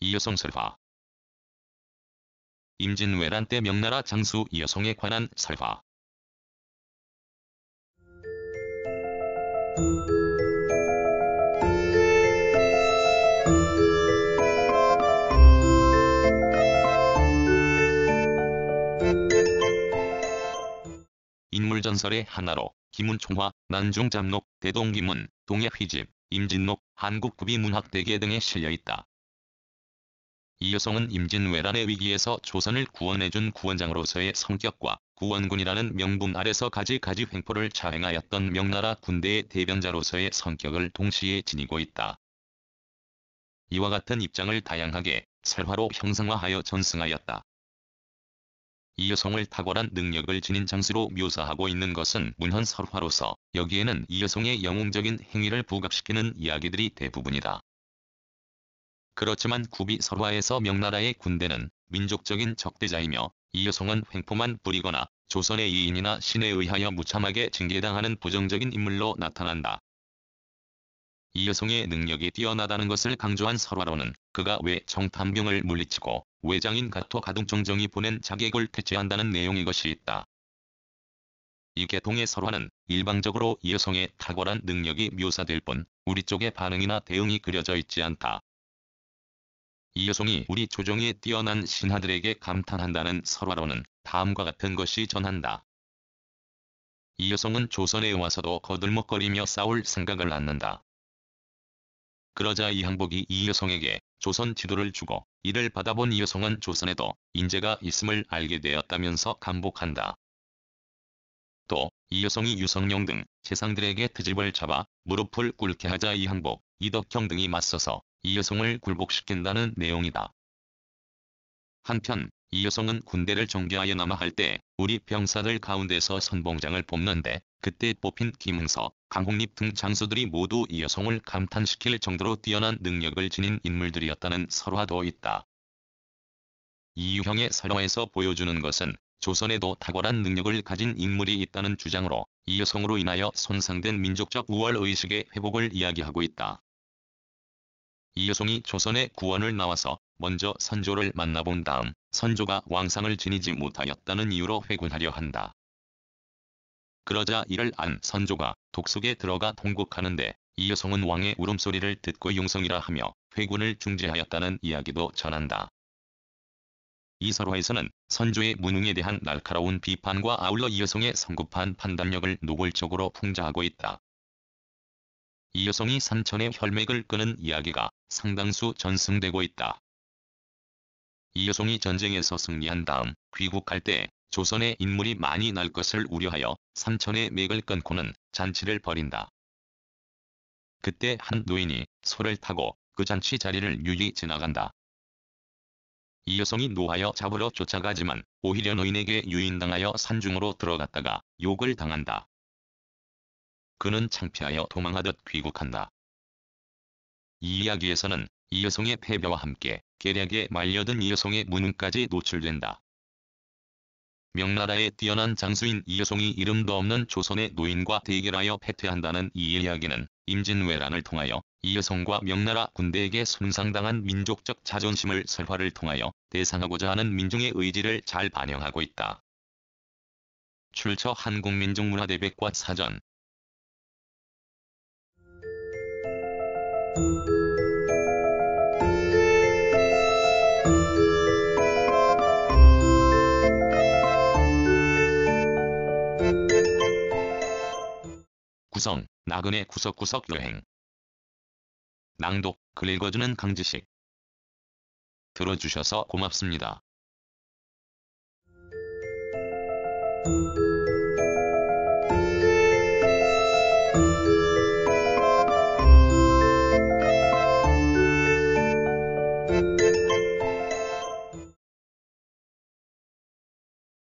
이여성 설화 임진왜란 때 명나라 장수 이여성에 관한 설화 전설의 하나로 김은총화, 난중잡록, 대동기문, 동해휘집, 임진록, 한국구비문학대계 등에 실려있다. 이 여성은 임진왜란의 위기에서 조선을 구원해준 구원장으로서의 성격과 구원군이라는 명분 아래서 가지가지 횡포를 자행하였던 명나라 군대의 대변자로서의 성격을 동시에 지니고 있다. 이와 같은 입장을 다양하게 설화로 형상화하여 전승하였다. 이 여성을 탁월한 능력을 지닌 장수로 묘사하고 있는 것은 문헌 설화로서 여기에는 이 여성의 영웅적인 행위를 부각시키는 이야기들이 대부분이다. 그렇지만 구비 설화에서 명나라의 군대는 민족적인 적대자이며 이 여성은 횡포만 부리거나 조선의 이인이나 신에 의하여 무참하게 징계당하는 부정적인 인물로 나타난다. 이 여성의 능력이 뛰어나다는 것을 강조한 설화로는 그가 왜 정탐병을 물리치고 외장인 가토 가동총정이 보낸 자객을 퇴치한다는 내용의 것이 있다. 이 개통의 설화는 일방적으로 여성의 탁월한 능력이 묘사될 뿐 우리 쪽의 반응이나 대응이 그려져 있지 않다. 이 여성이 우리 조정의 뛰어난 신하들에게 감탄한다는 설화로는 다음과 같은 것이 전한다. 이 여성은 조선에 와서도 거들먹거리며 싸울 생각을 낳는다. 그러자 이 항복이 이 여성에게 조선 지도를 주고 이를 받아본 이 여성은 조선에도 인재가 있음을 알게 되었다면서 감복한다. 또 이 여성이 유성룡 등 재상들에게 트집을 잡아 무릎을 꿇게 하자 이 항복, 이덕형 등이 맞서서 이 여성을 굴복시킨다는 내용이다. 한편 이 여성은 군대를 정교하여 남아할때 우리 병사들 가운데서 선봉장을 뽑는데 그때 뽑힌 김흥서, 강홍립 등 장수들이 모두 이 여성을 감탄시킬 정도로 뛰어난 능력을 지닌 인물들이었다는 설화도 있다. 이유형의 설화에서 보여주는 것은 조선에도 탁월한 능력을 가진 인물이 있다는 주장으로 이 여성으로 인하여 손상된 민족적 우월의식의 회복을 이야기하고 있다. 이 여성이 조선의 구원을 나와서 먼저 선조를 만나본 다음 선조가 왕상을 지니지 못하였다는 이유로 회군하려 한다. 그러자 이를 안 선조가 독속에 들어가 통곡하는데 이 여성은 왕의 울음소리를 듣고 용성이라 하며 회군을 중재하였다는 이야기도 전한다. 이 설화에서는 선조의 무능에 대한 날카로운 비판과 아울러 이 여성의 성급한 판단력을 노골적으로 풍자하고 있다. 이 여성이 산천의 혈맥을 끄는 이야기가 상당수 전승되고 있다. 이여성이 전쟁에서 승리한 다음 귀국할 때 조선의 인물이 많이 날 것을 우려하여 삼천의 맥을 끊고는 잔치를 벌인다. 그때 한 노인이 소를 타고 그 잔치 자리를 유리 지나간다. 이 여성이 노하여 잡으러 쫓아가지만 오히려 노인에게 유인당하여 산중으로 들어갔다가 욕을 당한다. 그는 창피하여 도망하듯 귀국한다. 이 이야기에서는 이 여성의 패배와 함께 계략에 말려든 이여송의 무능까지 노출된다. 명나라의 뛰어난 장수인 이여송이 이름도 없는 조선의 노인과 대결하여 패퇴한다는 이 이야기는 임진왜란을 통하여 이여송과 명나라 군대에게 손상당한 민족적 자존심을 설화를 통하여 대상하고자 하는 민중의 의지를 잘 반영하고 있다. 출처 한국민족문화대백과 사전 구성, 나그네 구석구석 여행. 낭독, 글 읽어주는 강지식. 들어주셔서 고맙습니다.